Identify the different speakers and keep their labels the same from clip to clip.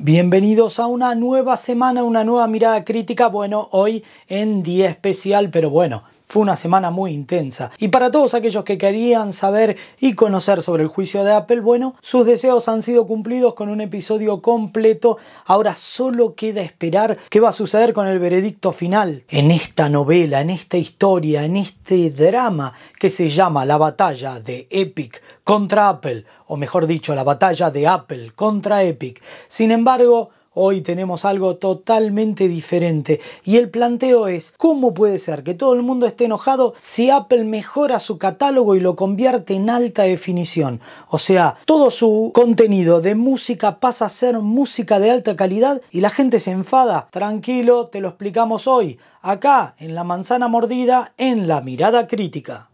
Speaker 1: Bienvenidos a una nueva semana, una nueva mirada crítica. Bueno, hoy en día especial, pero bueno, fue una semana muy intensa. Y para todos aquellos que querían saber y conocer sobre el juicio de Apple, bueno, sus deseos han sido cumplidos con un episodio completo. Ahora solo queda esperar qué va a suceder con el veredicto final. En esta novela, en esta historia, en este drama que se llama La batalla de Epic contra Apple, o mejor dicho, la batalla de Apple contra Epic. Sin embargo, Hoy tenemos algo totalmente diferente y el planteo es, ¿cómo puede ser que todo el mundo esté enojado si Apple mejora su catálogo y lo convierte en alta definición? O sea, todo su contenido de música pasa a ser música de alta calidad y la gente se enfada. Tranquilo, te lo explicamos hoy, acá, en la manzana mordida, en la mirada crítica.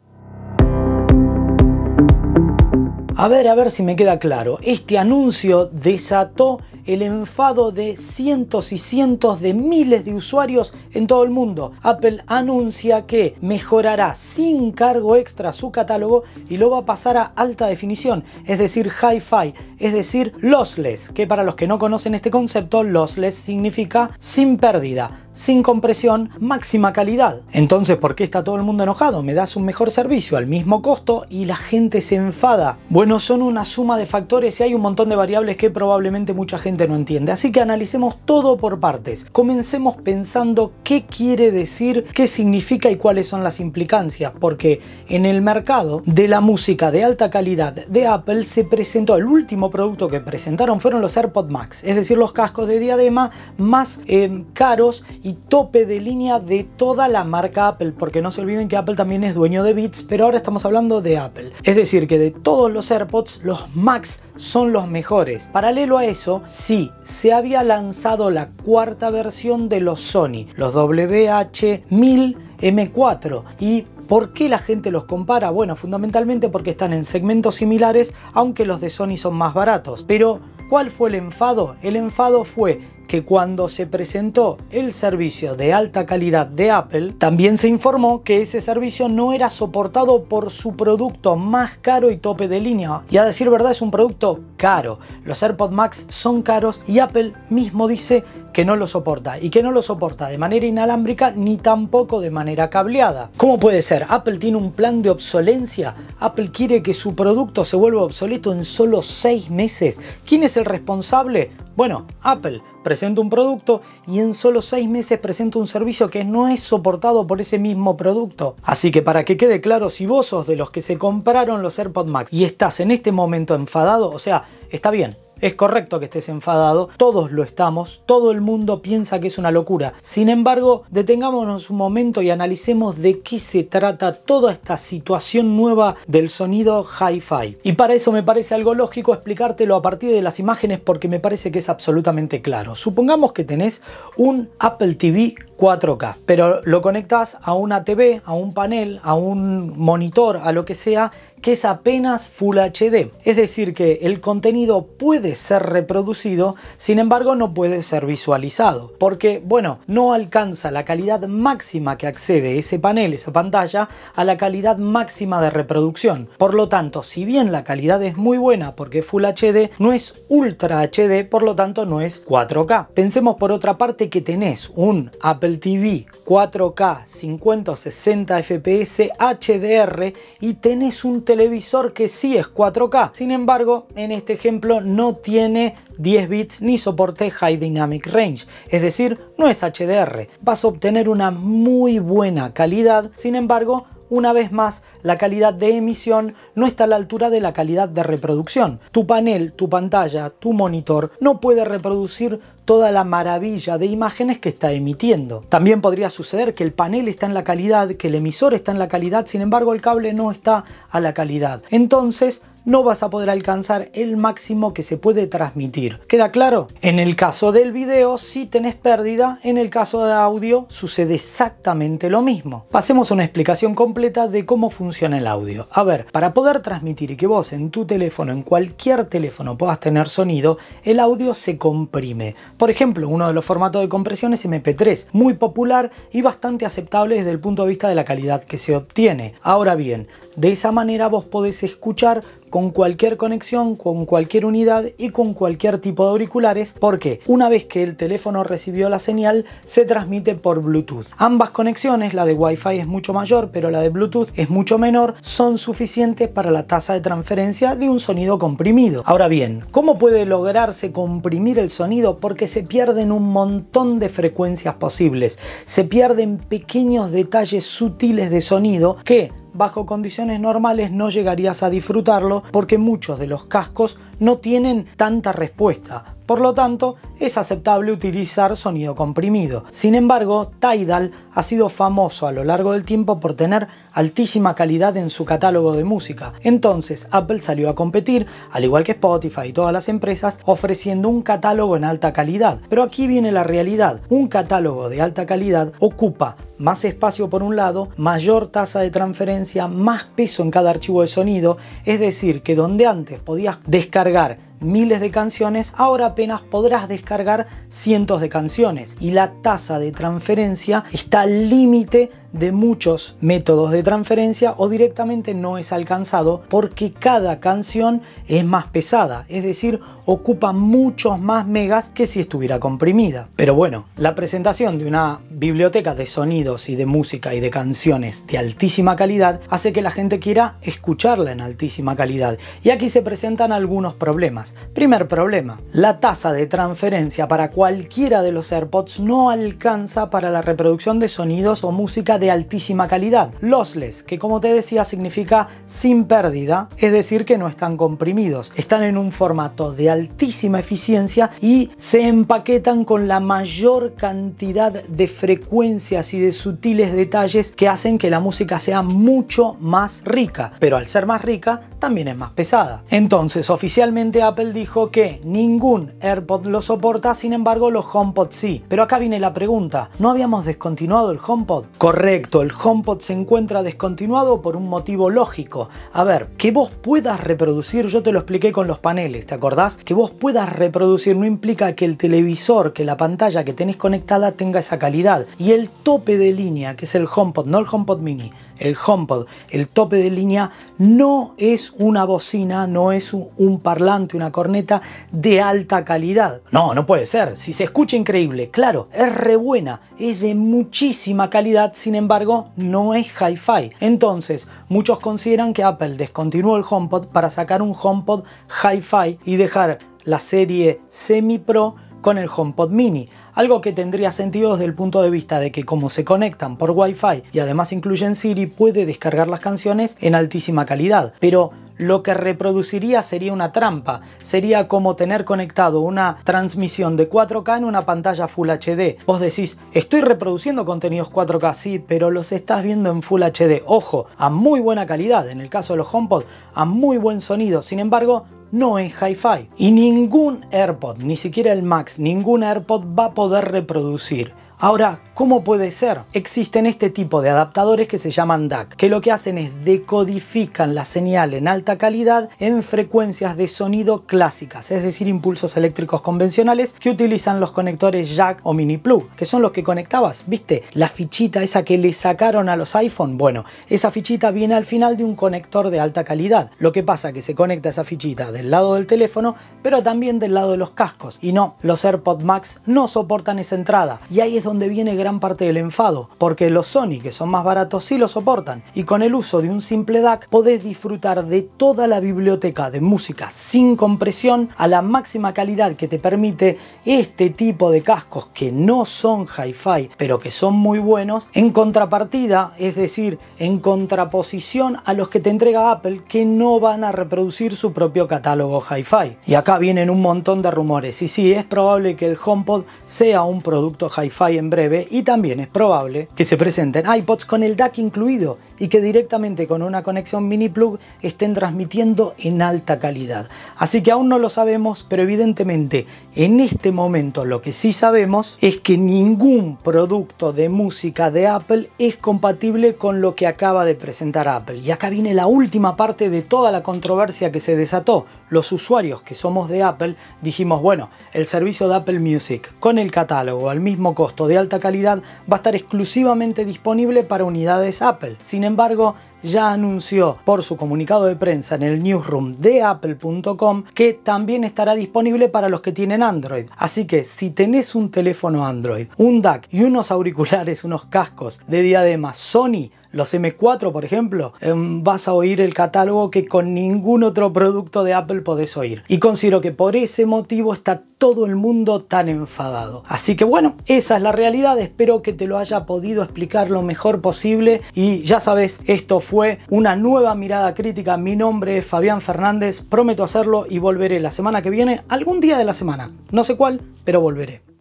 Speaker 1: A ver, a ver si me queda claro. Este anuncio desató el enfado de cientos y cientos de miles de usuarios en todo el mundo. Apple anuncia que mejorará sin cargo extra su catálogo y lo va a pasar a alta definición, es decir, hi-fi, es decir, lossless, que para los que no conocen este concepto, lossless significa sin pérdida sin compresión, máxima calidad. Entonces, ¿por qué está todo el mundo enojado? Me das un mejor servicio al mismo costo y la gente se enfada. Bueno, son una suma de factores y hay un montón de variables que probablemente mucha gente no entiende. Así que analicemos todo por partes. Comencemos pensando qué quiere decir, qué significa y cuáles son las implicancias. Porque en el mercado de la música de alta calidad de Apple se presentó, el último producto que presentaron fueron los AirPod Max, es decir, los cascos de diadema más eh, caros y tope de línea de toda la marca Apple, porque no se olviden que Apple también es dueño de Beats, pero ahora estamos hablando de Apple. Es decir, que de todos los AirPods, los Max son los mejores. Paralelo a eso, sí, se había lanzado la cuarta versión de los Sony, los WH1000 M4 y ¿Por qué la gente los compara? Bueno, fundamentalmente porque están en segmentos similares, aunque los de Sony son más baratos. Pero, ¿cuál fue el enfado? El enfado fue que cuando se presentó el servicio de alta calidad de Apple, también se informó que ese servicio no era soportado por su producto más caro y tope de línea. Y a decir verdad es un producto caro. Los AirPods Max son caros y Apple mismo dice que no lo soporta y que no lo soporta de manera inalámbrica ni tampoco de manera cableada. ¿Cómo puede ser? ¿Apple tiene un plan de obsolencia? ¿Apple quiere que su producto se vuelva obsoleto en solo seis meses? ¿Quién es el responsable? Bueno, Apple presento un producto y en solo seis meses presento un servicio que no es soportado por ese mismo producto. Así que para que quede claro, si vos sos de los que se compraron los AirPod Max y estás en este momento enfadado, o sea, está bien, es correcto que estés enfadado, todos lo estamos, todo el mundo piensa que es una locura. Sin embargo, detengámonos un momento y analicemos de qué se trata toda esta situación nueva del sonido hi-fi. Y para eso me parece algo lógico explicártelo a partir de las imágenes porque me parece que es absolutamente claro. Supongamos que tenés un Apple TV 4K, pero lo conectas a una TV, a un panel, a un monitor, a lo que sea que es apenas Full HD. Es decir, que el contenido puede ser reproducido, sin embargo no puede ser visualizado, porque, bueno, no alcanza la calidad máxima que accede ese panel, esa pantalla, a la calidad máxima de reproducción. Por lo tanto, si bien la calidad es muy buena porque Full HD, no es Ultra HD, por lo tanto no es 4K. Pensemos por otra parte que tenés un Apple TV 4K 50 60 FPS HDR y tenés un teléfono televisor que sí es 4K. Sin embargo, en este ejemplo no tiene 10 bits ni soporte High Dynamic Range, es decir, no es HDR. Vas a obtener una muy buena calidad, sin embargo, una vez más, la calidad de emisión no está a la altura de la calidad de reproducción. Tu panel, tu pantalla, tu monitor no puede reproducir toda la maravilla de imágenes que está emitiendo. También podría suceder que el panel está en la calidad, que el emisor está en la calidad, sin embargo el cable no está a la calidad. Entonces, no vas a poder alcanzar el máximo que se puede transmitir. ¿Queda claro? En el caso del video si tenés pérdida, en el caso de audio sucede exactamente lo mismo. Pasemos a una explicación completa de cómo funciona el audio. A ver, para poder transmitir y que vos en tu teléfono, en cualquier teléfono puedas tener sonido, el audio se comprime. Por ejemplo, uno de los formatos de compresión es MP3, muy popular y bastante aceptable desde el punto de vista de la calidad que se obtiene. Ahora bien, de esa manera vos podés escuchar con cualquier conexión, con cualquier unidad y con cualquier tipo de auriculares, porque una vez que el teléfono recibió la señal, se transmite por Bluetooth. Ambas conexiones, la de Wi-Fi es mucho mayor, pero la de Bluetooth es mucho menor, son suficientes para la tasa de transferencia de un sonido comprimido. Ahora bien, ¿cómo puede lograrse comprimir el sonido? Porque se pierden un montón de frecuencias posibles, se pierden pequeños detalles sutiles de sonido que bajo condiciones normales no llegarías a disfrutarlo porque muchos de los cascos no tienen tanta respuesta, por lo tanto, es aceptable utilizar sonido comprimido. Sin embargo, Tidal ha sido famoso a lo largo del tiempo por tener altísima calidad en su catálogo de música. Entonces, Apple salió a competir, al igual que Spotify y todas las empresas, ofreciendo un catálogo en alta calidad. Pero aquí viene la realidad. Un catálogo de alta calidad ocupa más espacio por un lado, mayor tasa de transferencia, más peso en cada archivo de sonido, es decir, que donde antes podías descargar carregar miles de canciones, ahora apenas podrás descargar cientos de canciones y la tasa de transferencia está al límite de muchos métodos de transferencia o directamente no es alcanzado porque cada canción es más pesada, es decir, ocupa muchos más megas que si estuviera comprimida. Pero bueno, la presentación de una biblioteca de sonidos y de música y de canciones de altísima calidad hace que la gente quiera escucharla en altísima calidad. Y aquí se presentan algunos problemas. Primer problema, la tasa de transferencia para cualquiera de los AirPods no alcanza para la reproducción de sonidos o música de altísima calidad. Lossless, que como te decía significa sin pérdida, es decir que no están comprimidos, están en un formato de altísima eficiencia y se empaquetan con la mayor cantidad de frecuencias y de sutiles detalles que hacen que la música sea mucho más rica. Pero al ser más rica, también es más pesada. Entonces, oficialmente Apple dijo que ningún AirPod lo soporta, sin embargo los HomePod sí. Pero acá viene la pregunta, ¿no habíamos descontinuado el HomePod? Correcto, el HomePod se encuentra descontinuado por un motivo lógico. A ver, que vos puedas reproducir, yo te lo expliqué con los paneles, ¿te acordás? Que vos puedas reproducir no implica que el televisor, que la pantalla que tenés conectada tenga esa calidad. Y el tope de línea, que es el HomePod, no el HomePod mini, el HomePod, el tope de línea, no es una bocina, no es un parlante, una corneta de alta calidad. No, no puede ser. Si se escucha increíble, claro, es re buena, es de muchísima calidad, sin embargo, no es hi-fi. Entonces, muchos consideran que Apple descontinuó el HomePod para sacar un HomePod hi-fi y dejar la serie semi-pro con el HomePod mini algo que tendría sentido desde el punto de vista de que como se conectan por Wi-Fi y además incluyen Siri, puede descargar las canciones en altísima calidad. Pero lo que reproduciría sería una trampa, sería como tener conectado una transmisión de 4K en una pantalla Full HD. Vos decís, estoy reproduciendo contenidos 4K, sí, pero los estás viendo en Full HD, ojo, a muy buena calidad, en el caso de los HomePod, a muy buen sonido, sin embargo, no es hi-fi. Y ningún AirPod, ni siquiera el Max, ningún AirPod va a poder reproducir Ahora, ¿cómo puede ser? Existen este tipo de adaptadores que se llaman DAC, que lo que hacen es decodifican la señal en alta calidad en frecuencias de sonido clásicas, es decir, impulsos eléctricos convencionales que utilizan los conectores jack o mini plug, que son los que conectabas, ¿viste? La fichita esa que le sacaron a los iPhone, bueno, esa fichita viene al final de un conector de alta calidad. Lo que pasa es que se conecta esa fichita del lado del teléfono, pero también del lado de los cascos. Y no, los AirPods Max no soportan esa entrada. Y ahí es donde viene gran parte del enfado, porque los Sony, que son más baratos, sí lo soportan, y con el uso de un simple DAC podés disfrutar de toda la biblioteca de música sin compresión a la máxima calidad que te permite este tipo de cascos que no son hi-fi, pero que son muy buenos, en contrapartida, es decir, en contraposición a los que te entrega Apple, que no van a reproducir su propio catálogo hi-fi. Y acá vienen un montón de rumores, y sí, es probable que el HomePod sea un producto hi-fi en breve y también es probable que se presenten iPods con el DAC incluido, y que directamente con una conexión mini plug estén transmitiendo en alta calidad. Así que aún no lo sabemos, pero evidentemente en este momento lo que sí sabemos es que ningún producto de música de Apple es compatible con lo que acaba de presentar Apple. Y acá viene la última parte de toda la controversia que se desató. Los usuarios que somos de Apple dijimos, bueno, el servicio de Apple Music con el catálogo al mismo costo de alta calidad va a estar exclusivamente disponible para unidades Apple. Sin embargo, ya anunció por su comunicado de prensa en el newsroom de apple.com que también estará disponible para los que tienen Android. Así que si tenés un teléfono Android, un DAC y unos auriculares, unos cascos de diadema Sony, los M4, por ejemplo, em, vas a oír el catálogo que con ningún otro producto de Apple podés oír. Y considero que por ese motivo está todo el mundo tan enfadado. Así que bueno, esa es la realidad. Espero que te lo haya podido explicar lo mejor posible. Y ya sabes, esto fue una nueva mirada crítica. Mi nombre es Fabián Fernández. Prometo hacerlo y volveré la semana que viene, algún día de la semana. No sé cuál, pero volveré.